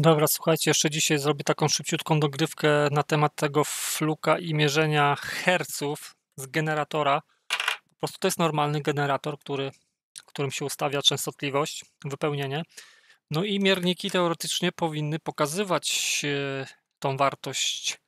Dobra, słuchajcie, jeszcze dzisiaj zrobię taką szybciutką dogrywkę na temat tego fluka i mierzenia herców z generatora. Po prostu to jest normalny generator, który, którym się ustawia częstotliwość, wypełnienie. No i mierniki teoretycznie powinny pokazywać e, tą wartość,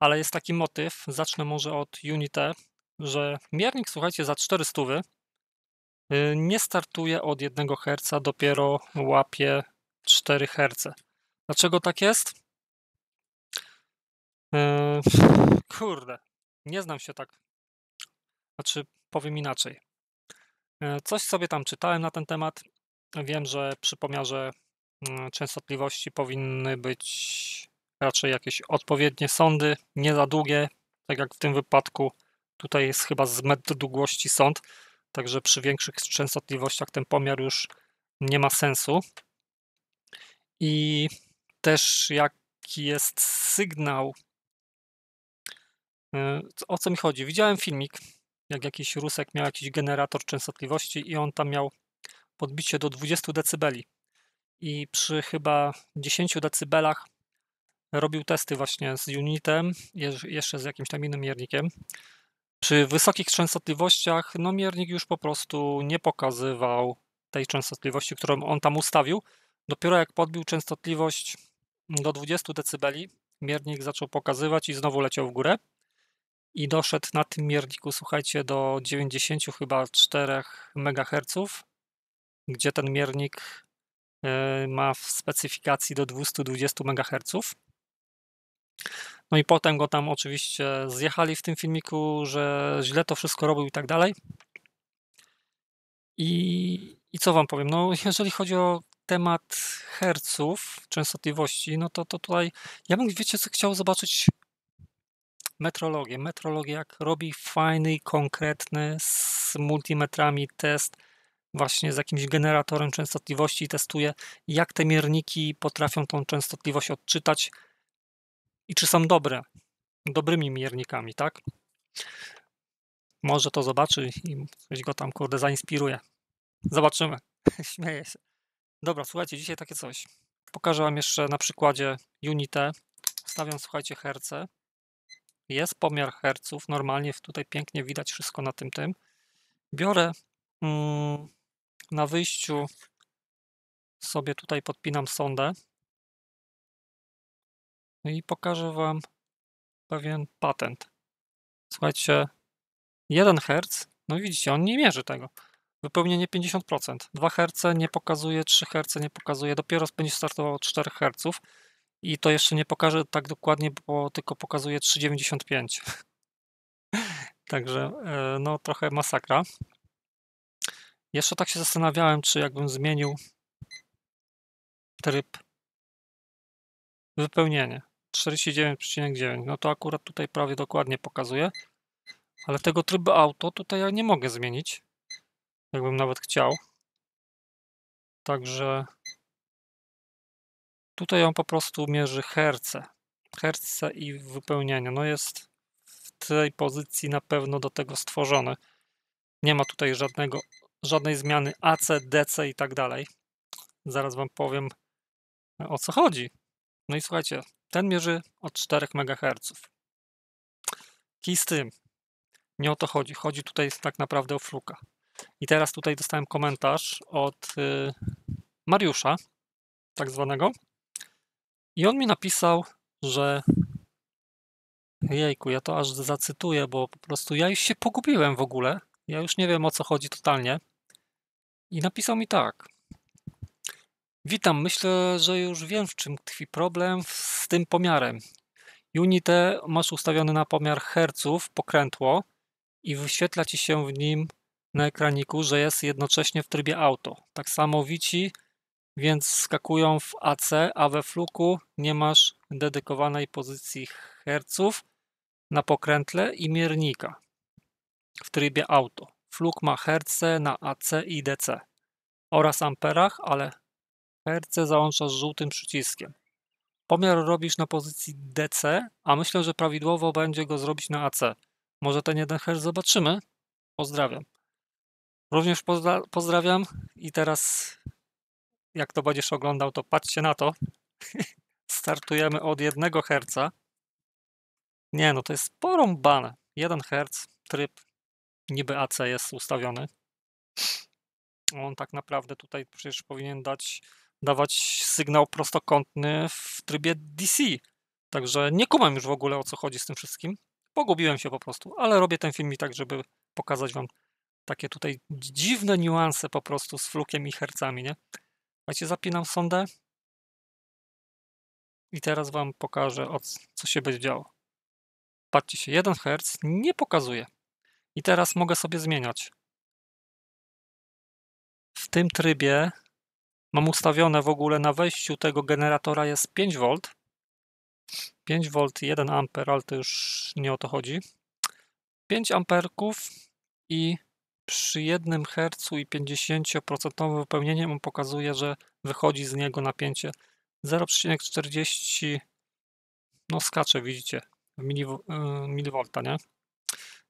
ale jest taki motyw, zacznę może od Unity, że miernik, słuchajcie, za 400 e, nie startuje od 1 Hz, dopiero łapie 4 Hz. Dlaczego tak jest? Yy, kurde, nie znam się tak. Znaczy, powiem inaczej. Yy, coś sobie tam czytałem na ten temat. Wiem, że przy pomiarze mm, częstotliwości powinny być raczej jakieś odpowiednie sądy, nie za długie, tak jak w tym wypadku. Tutaj jest chyba z metr długości sąd, także przy większych częstotliwościach ten pomiar już nie ma sensu. I też jaki jest sygnał. E, o co mi chodzi? Widziałem filmik, jak jakiś Rusek miał jakiś generator częstotliwości i on tam miał podbicie do 20 dB. I przy chyba 10 dB robił testy właśnie z Unitem, jeszcze z jakimś tam innym miernikiem. Przy wysokich częstotliwościach, no miernik już po prostu nie pokazywał tej częstotliwości, którą on tam ustawił. Dopiero jak podbił częstotliwość do 20 dB miernik zaczął pokazywać i znowu leciał w górę. I doszedł na tym mierniku, słuchajcie, do 90 chyba 4 MHz, gdzie ten miernik e, ma w specyfikacji do 220 MHz. No i potem go tam oczywiście zjechali w tym filmiku, że źle to wszystko robił i tak dalej. I, i co wam powiem? No, jeżeli chodzi o temat herców, częstotliwości, no to, to tutaj ja bym, wiecie co, chciał zobaczyć metrologię. Metrologię, jak robi fajny, konkretny, z multimetrami test, właśnie z jakimś generatorem częstotliwości i testuje, jak te mierniki potrafią tą częstotliwość odczytać i czy są dobre, dobrymi miernikami, tak? Może to zobaczy i coś go tam, kurde, zainspiruje. Zobaczymy. Śmieję się. Dobra, słuchajcie, dzisiaj takie coś. Pokażę Wam jeszcze na przykładzie Unity. Wstawiam, słuchajcie, herce. Jest pomiar herców, normalnie tutaj pięknie widać wszystko na tym tym. Biorę mm, na wyjściu sobie tutaj podpinam sondę no i pokażę Wam pewien patent. Słuchajcie, 1 Hz, no widzicie, on nie mierzy tego. Wypełnienie 50%. 2 Hz nie pokazuje, 3 Hz nie pokazuje. Dopiero będzie startował od 4 Hz. I to jeszcze nie pokaże tak dokładnie, bo tylko pokazuje 3,95. Także e, no trochę masakra. Jeszcze tak się zastanawiałem, czy jakbym zmienił tryb wypełnienie 49,9. No to akurat tutaj prawie dokładnie pokazuje. Ale tego trybu auto tutaj ja nie mogę zmienić jakbym nawet chciał. Także tutaj on po prostu mierzy herce, herce i wypełnienia. No jest w tej pozycji na pewno do tego stworzony. Nie ma tutaj żadnego, żadnej zmiany AC, DC i tak dalej. Zaraz wam powiem e, o co chodzi. No i słuchajcie, ten mierzy od 4 MHz. Kij z tym. Nie o to chodzi. Chodzi tutaj tak naprawdę o fluka. I teraz tutaj dostałem komentarz od y, Mariusza, tak zwanego. I on mi napisał, że jejku, ja to aż zacytuję, bo po prostu ja już się pogubiłem w ogóle. Ja już nie wiem o co chodzi totalnie. I napisał mi tak. Witam, myślę, że już wiem w czym tkwi problem z tym pomiarem. Unite masz ustawiony na pomiar herców, pokrętło i wyświetla ci się w nim na ekraniku, że jest jednocześnie w trybie auto. Tak samo wici, więc skakują w AC, a we fluku nie masz dedykowanej pozycji herców na pokrętle i miernika w trybie auto. Fluk ma herce na AC i DC oraz amperach, ale herce załączasz żółtym przyciskiem. Pomiar robisz na pozycji DC, a myślę, że prawidłowo będzie go zrobić na AC. Może ten jeden herc zobaczymy. Pozdrawiam. Również pozdra pozdrawiam i teraz jak to będziesz oglądał, to patrzcie na to. Startujemy od 1 Hz. Nie no, to jest porąbane. 1 Hz, tryb niby AC jest ustawiony. On tak naprawdę tutaj przecież powinien dać, dawać sygnał prostokątny w trybie DC. Także nie kumam już w ogóle o co chodzi z tym wszystkim. Pogubiłem się po prostu, ale robię ten film i tak, żeby pokazać Wam takie tutaj dziwne niuanse po prostu z flukiem i hercami, nie? Słuchajcie, zapinam sondę i teraz wam pokażę, o co się będzie działo. Patrzcie się, 1 Hz nie pokazuje. I teraz mogę sobie zmieniać. W tym trybie mam ustawione w ogóle na wejściu tego generatora jest 5V. 5V 1 A, ale to już nie o to chodzi. 5 amperków i przy jednym hercu i 50% wypełnieniem on pokazuje, że wychodzi z niego napięcie 0,40 no skacze, widzicie, w y, milivolta, nie?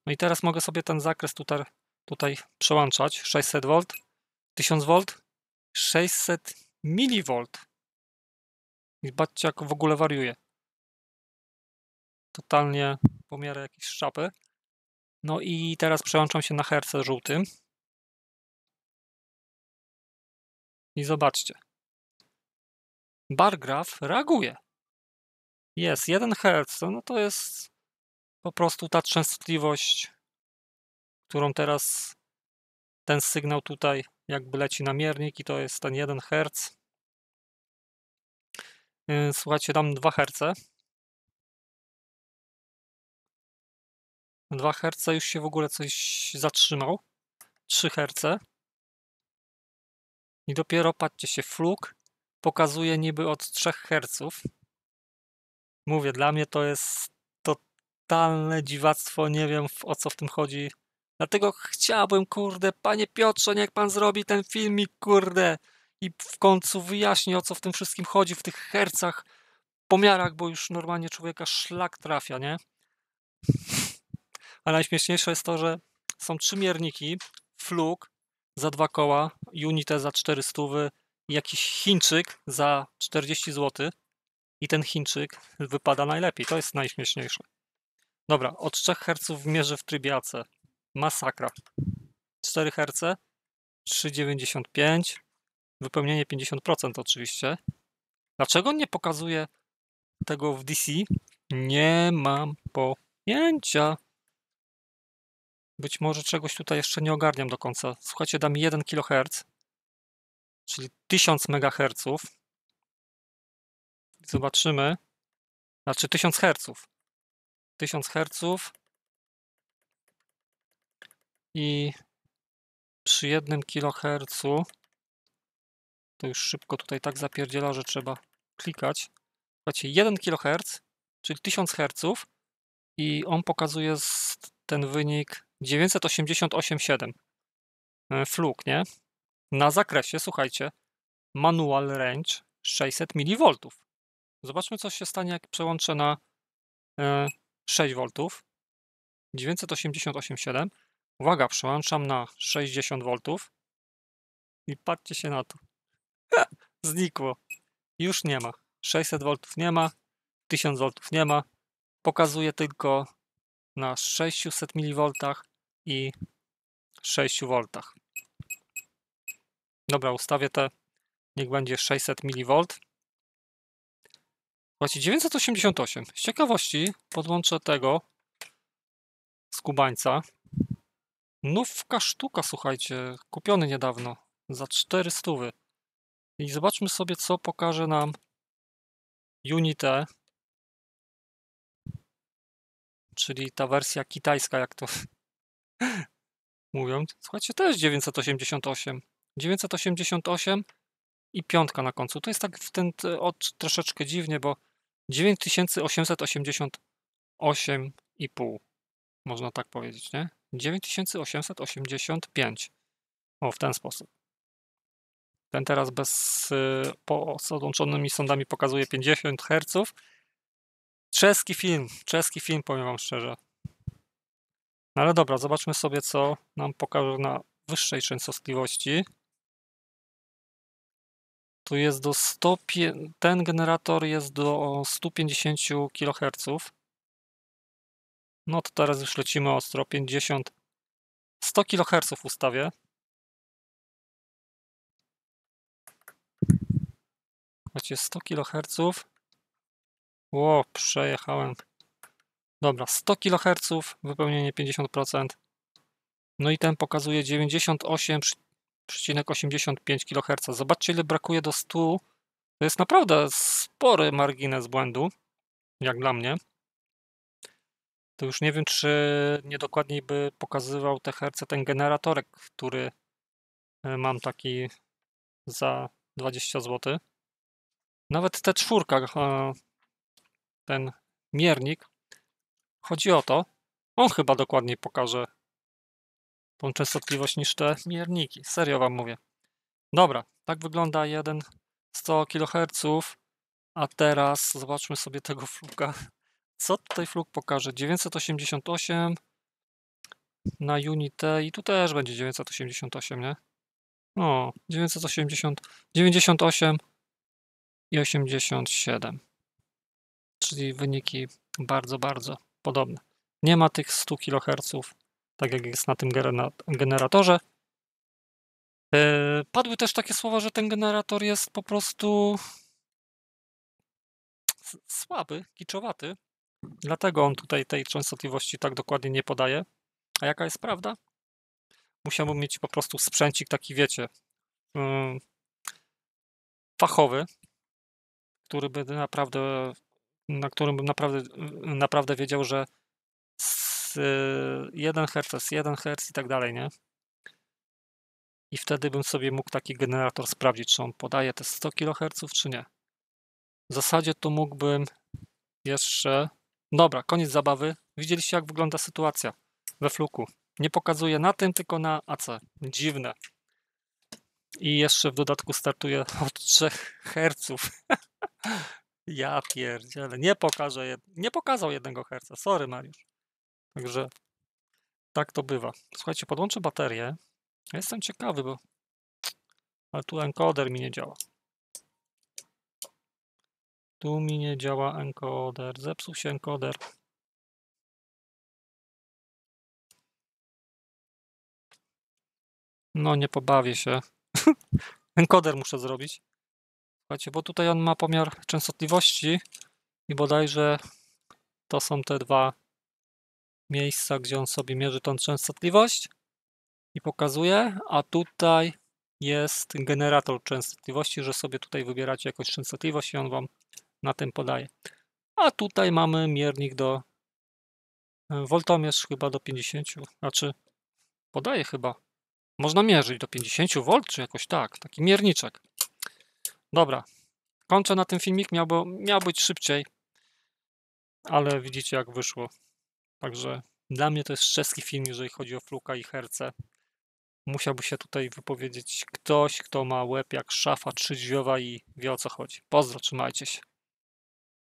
No i teraz mogę sobie ten zakres tutaj, tutaj przełączać, 600 V, 1000 V, 600 mV. I zobaczcie, jak w ogóle wariuje. Totalnie pomiary jakieś szapy. No i teraz przełączam się na herce żółty. I zobaczcie. Bar graph reaguje. Jest 1 Hz, no to jest po prostu ta częstotliwość, którą teraz ten sygnał tutaj jakby leci na miernik i to jest ten 1 Hz. Yy, słuchajcie, dam 2 Hz 2 Hz już się w ogóle coś zatrzymał. 3 Hz. I dopiero, patrzcie się, fluk pokazuje niby od 3 Hz. Mówię, dla mnie to jest totalne dziwactwo, nie wiem o co w tym chodzi. Dlatego chciałbym, kurde, panie Piotrze, niech pan zrobi ten filmik, kurde, i w końcu wyjaśni o co w tym wszystkim chodzi, w tych hercach, pomiarach, bo już normalnie człowieka szlak trafia, nie? A najśmieszniejsze jest to, że są trzy mierniki, fluk za dwa koła, Unite za 400, jakiś Chińczyk za 40 zł i ten Chińczyk wypada najlepiej. To jest najśmieszniejsze. Dobra, od 3 Hz mierzę w trybie AC. Masakra. 4 Hz, 3,95, wypełnienie 50% oczywiście. Dlaczego nie pokazuje tego w DC? Nie mam pojęcia. Być może czegoś tutaj jeszcze nie ogarniam do końca. Słuchajcie, dam 1 kHz, czyli 1000 MHz. Zobaczymy. Znaczy 1000 Hz. 1000 Hz i przy 1 kHz to już szybko tutaj tak zapierdziela, że trzeba klikać. Słuchajcie, 1 kHz, czyli 1000 Hz i on pokazuje ten wynik 988.7 e, fluk, nie? Na zakresie, słuchajcie, manual range 600 mV. Zobaczmy, co się stanie, jak przełączę na 6 V. 988,7. Uwaga, przełączam na 60 V. I patrzcie się na to. Znikło. Już nie ma. 600 V nie ma. 1000 V nie ma. Pokazuje tylko na 600 mV i 6 V. Dobra, ustawię te, niech będzie 600 mV. Właśnie 988. Z ciekawości podłączę tego skubańca. Nówka sztuka, słuchajcie, kupiony niedawno za 400. I zobaczmy sobie, co pokaże nam Unite, czyli ta wersja kitajska, jak to Mówią, słuchajcie, to jest 988. 988 i piątka na końcu. To jest tak w ten od troszeczkę dziwnie, bo 9888,5 można tak powiedzieć, nie? 9885. O, w ten sposób. Ten teraz bez y, po, z odłączonymi sądami pokazuje 50 Hz. Czeski film, czeski film, powiem wam szczerze. Ale dobra, zobaczmy sobie, co nam pokaże na wyższej częstotliwości. Tu jest do 100, ten generator jest do 150 kHz. No to teraz już lecimy ostro, 50, 100 kHz ustawię. Macie 100 kHz. Ło, przejechałem. Dobra, 100 kHz, wypełnienie 50%. No i ten pokazuje 98,85 kHz. Zobaczcie, ile brakuje do 100. To jest naprawdę spory margines błędu, jak dla mnie. To już nie wiem, czy niedokładniej by pokazywał te herce ten generatorek, który e, mam taki za 20 zł. Nawet te czwórka, e, ten miernik Chodzi o to, on chyba dokładnie pokaże tą częstotliwość niż te mierniki. Serio wam mówię. Dobra, tak wygląda jeden 100 kHz, a teraz zobaczmy sobie tego fluka. Co tutaj fluk pokaże? 988 na Unity i tu też będzie 988, nie? O, 980, 98 i 87. Czyli wyniki bardzo, bardzo podobne. Nie ma tych 100 kHz, tak jak jest na tym generatorze. E, padły też takie słowa, że ten generator jest po prostu słaby, kiczowaty. Dlatego on tutaj tej częstotliwości tak dokładnie nie podaje. A jaka jest prawda? Musiałbym mieć po prostu sprzęcik taki, wiecie, mm, fachowy, który by naprawdę na którym bym naprawdę, naprawdę wiedział, że z 1 Hz, 1 Hz i tak dalej, nie? I wtedy bym sobie mógł taki generator sprawdzić, czy on podaje te 100 kHz, czy nie. W zasadzie tu mógłbym jeszcze... Dobra, koniec zabawy. Widzieliście, jak wygląda sytuacja we fluku. Nie pokazuje na tym, tylko na AC. Dziwne. I jeszcze w dodatku startuje od 3 Hz. Ja pierdzielę. Nie, pokażę jed... nie pokazał jednego herca. Sorry, Mariusz. Także tak to bywa. Słuchajcie, podłączę baterię. jestem ciekawy, bo... Ale tu encoder mi nie działa. Tu mi nie działa encoder. Zepsuł się encoder. No, nie pobawię się. encoder muszę zrobić. Słuchajcie, bo tutaj on ma pomiar częstotliwości i bodajże to są te dwa miejsca, gdzie on sobie mierzy tą częstotliwość i pokazuje, a tutaj jest generator częstotliwości, że sobie tutaj wybieracie jakąś częstotliwość i on wam na tym podaje. A tutaj mamy miernik do voltomierz e, chyba do 50, znaczy podaje chyba. Można mierzyć do 50 V czy jakoś tak, taki mierniczek. Dobra, kończę na ten filmik, miał, miał być szybciej, ale widzicie jak wyszło. Także dla mnie to jest czeski film, jeżeli chodzi o Fluka i Herce. Musiałby się tutaj wypowiedzieć ktoś, kto ma łeb jak szafa trzydziowa i wie o co chodzi. Pozdro, trzymajcie się.